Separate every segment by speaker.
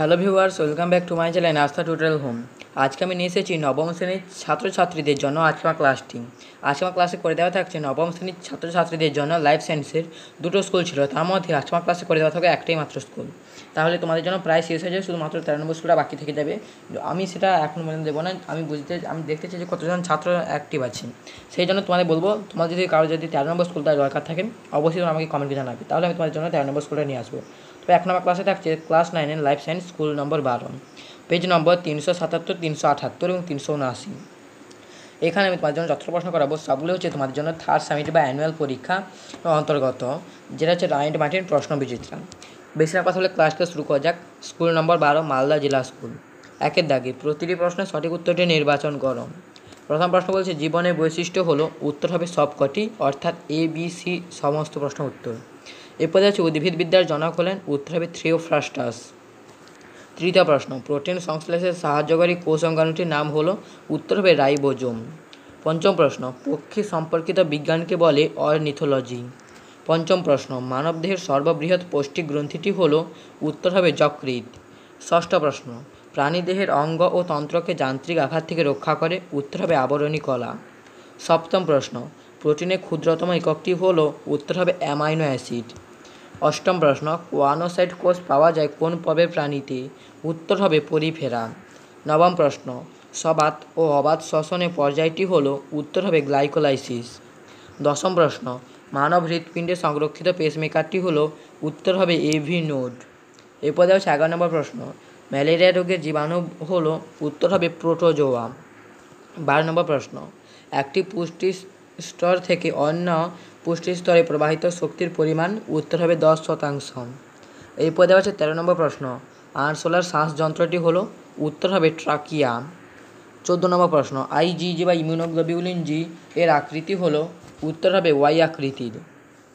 Speaker 1: hello viewers welcome back to my channel Astha total home আজকে আমি নিয়ে এসেছি নবম শ্রেণীর ছাত্রছাত্রীদের জন্য আজকে আমার ক্লাসটি আজকে আমার ক্লাসে করে দেওয়া থাকছে নবম শ্রেণীর ছাত্রছাত্রীদের জন্য লাইফ সায়েন্সের দুটো স্কুল ছিল তার মধ্যে আজকে আমার ক্লাসে করে দেওয়া থাকে একটাই মাত্র স্কুল তাহলে তোমাদের জন্য প্রায় শেষ হয়ে যায় শুধুমাত্র তেরো নম্বর স্কুলটা বাকি থেকে যাবে আমি সেটা এখন মনে দেবো না আমি বুঝতে আমি দেখতে চাই যে কতজন ছাত্র অ্যাক্টিভ আছে সেই জন্য তোমাদের বলবো তোমার যদি কারো যদি তেরানব্বই স্কুল তার দরকার থাকে অবশ্যই আমাকে কমেন্টে জানাবে তাহলে আমি তোমাদের জন্য তেরানব্বই স্কুলটা নিয়ে আসবো তো এক নম্বর ক্লাসে থাকছে ক্লাস নাইনের লাইফ সায়েন্স স্কুল নম্বর বারো পেজ নম্বর তিনশো সাতাত্তর তিনশো আঠাত্তর এবং তিনশো উনআশি এখানে আমি তোমাদের জন্য যত প্রশ্ন করাবো সবগুলো হচ্ছে তোমাদের জন্য থার্ড সামিট বা অ্যানুয়াল পরীক্ষা অন্তর্গত যেটা হচ্ছে রায়েন্ট মার্টিন প্রশ্ন বিচিত্রা বেশি না কথা হলে ক্লাসটা শুরু করা যাক স্কুল নম্বর বারো মালদা জেলা স্কুল একের দাগে প্রতিটি প্রশ্নের সঠিক উত্তরটি নির্বাচন করো প্রথম প্রশ্ন বলছে জীবনের বৈশিষ্ট্য হলো উত্তর হবে সবকটি অর্থাৎ এ বি সি সমস্ত প্রশ্ন উত্তর এরপরে আছে উদ্ভিদবিদ্যার জনক হলেন উত্তর হবে থ্রিওফ্রাস্টাস তৃতীয় প্রশ্ন প্রোটিন সংশ্লেষে সাহায্যকারী কোষ অঙ্গাণুটির নাম হলো উত্তর হবে রাইবোজোম পঞ্চম প্রশ্ন পক্ষী সম্পর্কিত বিজ্ঞানকে বলে অর্নিথোলজি পঞ্চম প্রশ্ন মানবদেহের সর্ববৃহৎ পৌষ্টিক গ্রন্থিটি হল উত্তর হবে যকৃত ষষ্ঠ প্রশ্ন প্রাণীদেহের অঙ্গ ও তন্ত্রকে যান্ত্রিক আঘাত থেকে রক্ষা করে উত্তর হবে আবরণী কলা সপ্তম প্রশ্ন প্রোটিনের ক্ষুদ্রতম এককটি হল উত্তর হবে অ্যামাইনো অ্যাসিড অষ্টম প্রশ্ন কোয়ানোসাইট কোষ পাওয়া যায় কোন পবে প্রাণীতে উত্তর হবে পরিফেরা নবম প্রশ্ন সবাত ও অবাত শ্বসনের পর্যায়টি হল উত্তর হবে গ্লাইকোলাইসিস দশম প্রশ্ন মানব হৃৎপিণ্ডে সংরক্ষিত পেসমেকারটি হল উত্তর হবে এভি নোড এরপর দেওয়া হচ্ছে এগারো নম্বর প্রশ্ন ম্যালেরিয়া রোগের জীবাণু হল উত্তর হবে প্রোটোজোয়া বারো নম্বর প্রশ্ন একটি পুষ্টি স্তর থেকে অন্য পুষ্টির স্তরে প্রবাহিত শক্তির পরিমাণ উত্তর হবে দশ শতাংশ এই পদে আছে তেরো নম্বর প্রশ্ন আরসোলার শ্বাসযন্ত্রটি হলো উত্তর হবে ট্রাকিয়া চোদ্দো নম্বর প্রশ্ন আইজিজি বা ইমিউনোগ্লোবিউলিন জি এর আকৃতি হলো উত্তর হবে ওয়াই আকৃতির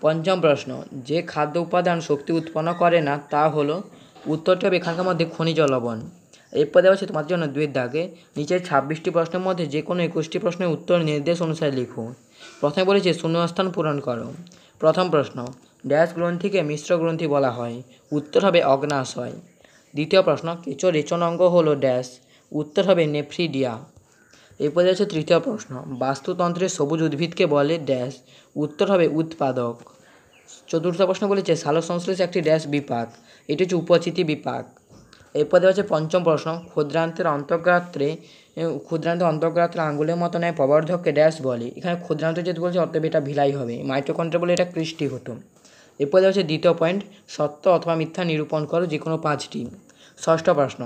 Speaker 1: পঞ্চম প্রশ্ন যে খাদ্য উপাদান শক্তি উৎপন্ন করে না তা হলো উত্তরটি হবে এখানকার মধ্যে খনিজ লবণ এরপর আছে তোমাদের জন্য দুই দাগে নিচের ছাব্বিশটি প্রশ্নের মধ্যে যে কোনো একুশটি প্রশ্নের উত্তর নির্দেশ অনুসারে লিখো প্রথমে বলেছে শূন্যস্থান পূরণ করো প্রথম প্রশ্ন ড্যাশ গ্রন্থিকে মিশ্র গ্রন্থি বলা হয় উত্তর হবে অগ্নাশয় দ্বিতীয় প্রশ্ন কিছু অঙ্গ হলো ড্যাশ উত্তর হবে নেফ্রিডিয়া এরপরে আছে তৃতীয় প্রশ্ন বাস্তুতন্ত্রে সবুজ উদ্ভিদকে বলে ড্যাশ উত্তর হবে উৎপাদক চতুর্থ প্রশ্ন বলেছে সালোসংশ্লেষ একটি ড্যাশ বিপাক এটি হচ্ছে উপচিতি বিপাক এরপর দেওয়া আছে পঞ্চম প্রশ্ন ক্ষুদ্রান্তের অন্তর্গাত্রে ক্ষুদ্রান্ত অন্তর্গাত্রে আঙ্গুলের মতো নয় প্রবর্ধককে ড্যাশ বলে এখানে ক্ষুদ্রান্ত যেহেতু বলছে অতএব এটা ভিলাই হবে মাইক্রোকন্ড্রে বলে এটা কৃষ্টি হতো এরপর দেওয়া আছে দ্বিতীয় পয়েন্ট সত্য অথবা মিথ্যা নিরূপণ করো যে কোনো পাঁচটি ষষ্ঠ প্রশ্ন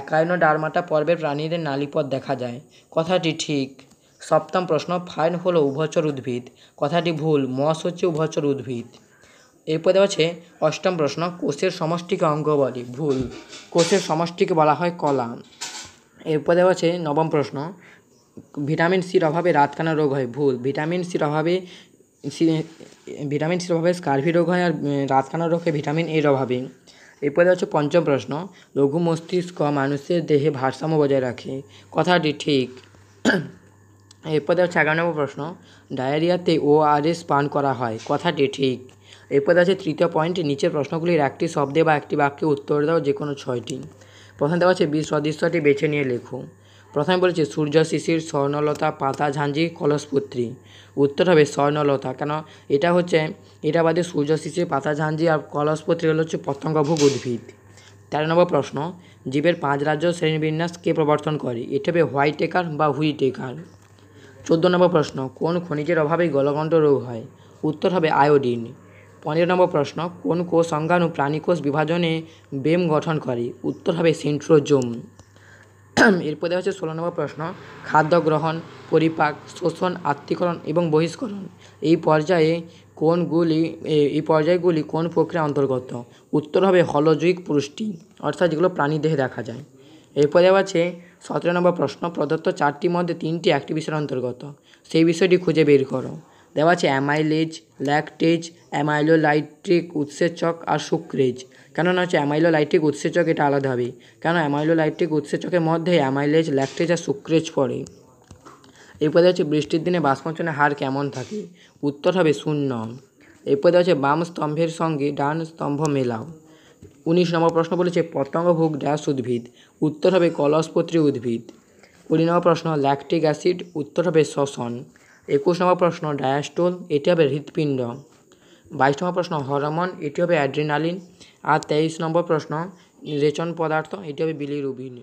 Speaker 1: একায়ন ডারমাটা পর্বের প্রাণীদের নালিপথ দেখা যায় কথাটি ঠিক সপ্তম প্রশ্ন ফাইন হলো উভচর উদ্ভিদ কথাটি ভুল মস হচ্ছে উভচর উদ্ভিদ এরপর দেওয়া আছে অষ্টম প্রশ্ন কোষের সমষ্টিকে অঙ্গ বলে ভুল কোষের সমষ্টিকে বলা হয় কলা এরপর দেওয়া আছে নবম প্রশ্ন ভিটামিন সির অভাবে রাতকানা রোগ হয় ভুল ভিটামিন সির অভাবে ভিটামিন সির অভাবে স্কার্ভি রোগ হয় আর রাতকানা রোগ হয় ভিটামিন এর অভাবে দেওয়া হচ্ছে পঞ্চম প্রশ্ন লঘু মস্তিষ্ক মানুষের দেহে ভারসাম্য বজায় রাখে কথাটি ঠিক দেওয়া হচ্ছে এগারো নম্বর প্রশ্ন ডায়েরিয়াতে ওআরএস পান করা হয় কথাটি ঠিক এরপরে আছে তৃতীয় পয়েন্ট নিচের প্রশ্নগুলির একটি শব্দে বা একটি বাক্যে উত্তর দাও যে কোনো ছয়টি প্রথমে দেওয়া আছে বিশ সদৃশ্যটি বেছে নিয়ে লেখো প্রথমে বলেছে সূর্য শিশির স্বর্ণলতা পাতা ঝাঞ্জি কলসপুত্রী উত্তর হবে স্বর্ণলতা কেন এটা হচ্ছে এটা বাদে সূর্য শিশির পাতা ঝাঞ্জি আর কলসপুত্রী হলো হচ্ছে পতঙ্গভোগ উদ্ভিদ তেরো নম্বর প্রশ্ন জীবের পাঁচ রাজ্য শ্রেণীবিন্যাস কে প্রবর্তন করে এটা হবে হোয়াইট টেকার বা হুই টেকার চোদ্দ নম্বর প্রশ্ন কোন খনিজের অভাবে গলগণ্ড রোগ হয় উত্তর হবে আয়োডিন পনেরো নম্বর প্রশ্ন কোন কোষ অঙ্গাণু প্রাণীকোষ বিভাজনে বেম গঠন করে উত্তর হবে সেন্ট্রোজোম দেওয়া হচ্ছে ষোলো নম্বর প্রশ্ন খাদ্য গ্রহণ পরিপাক শোষণ আত্মীকরণ এবং বহিষ্করণ এই পর্যায়ে কোনগুলি এই পর্যায়গুলি কোন প্রক্রিয়া অন্তর্গত উত্তর হবে হলজৈক পুষ্টি অর্থাৎ যেগুলো প্রাণী দেহে দেখা যায় দেওয়া আছে সতেরো নম্বর প্রশ্ন প্রদত্ত চারটি মধ্যে তিনটি একটি বিষয়ের অন্তর্গত সেই বিষয়টি খুঁজে বের করো দেওয়া আছে অ্যামাইলেজ ল্যাকটেজ অ্যামাইলো লাইট্রিক উৎসেচক আর সুক্রেজ কেননা হচ্ছে অ্যামাইলোলাইট্রিক উৎসেচক এটা আলাদা হবে কেন অ্যামাইলো লাইট্রিক উৎসেচকের মধ্যে অ্যামাইলেজ ল্যাকটেজ আর সুক্রেজ পড়ে এরপরে হচ্ছে বৃষ্টির দিনে বাষ্পঞ্চনের হার কেমন থাকে উত্তর হবে শূন্য এরপরে হচ্ছে বাম স্তম্ভের সঙ্গে ডান স্তম্ভ মেলাও উনিশ নম্বর প্রশ্ন বলেছে পতঙ্গভোগ ড্যাশ উদ্ভিদ উত্তর হবে কলসপত্রী উদ্ভিদ কুড়ি নম্বর প্রশ্ন ল্যাকটিক অ্যাসিড উত্তর হবে শ্বসন একুশ নম্বর প্রশ্ন ডায়াস্টোল এটি হবে হৃৎপিণ্ড বাইশ নম্বর প্রশ্ন হরমন এটি হবে অ্যাড্রিনালিন আর তেইশ নম্বর প্রশ্ন রেচন পদার্থ এটি হবে বিলিরুবিন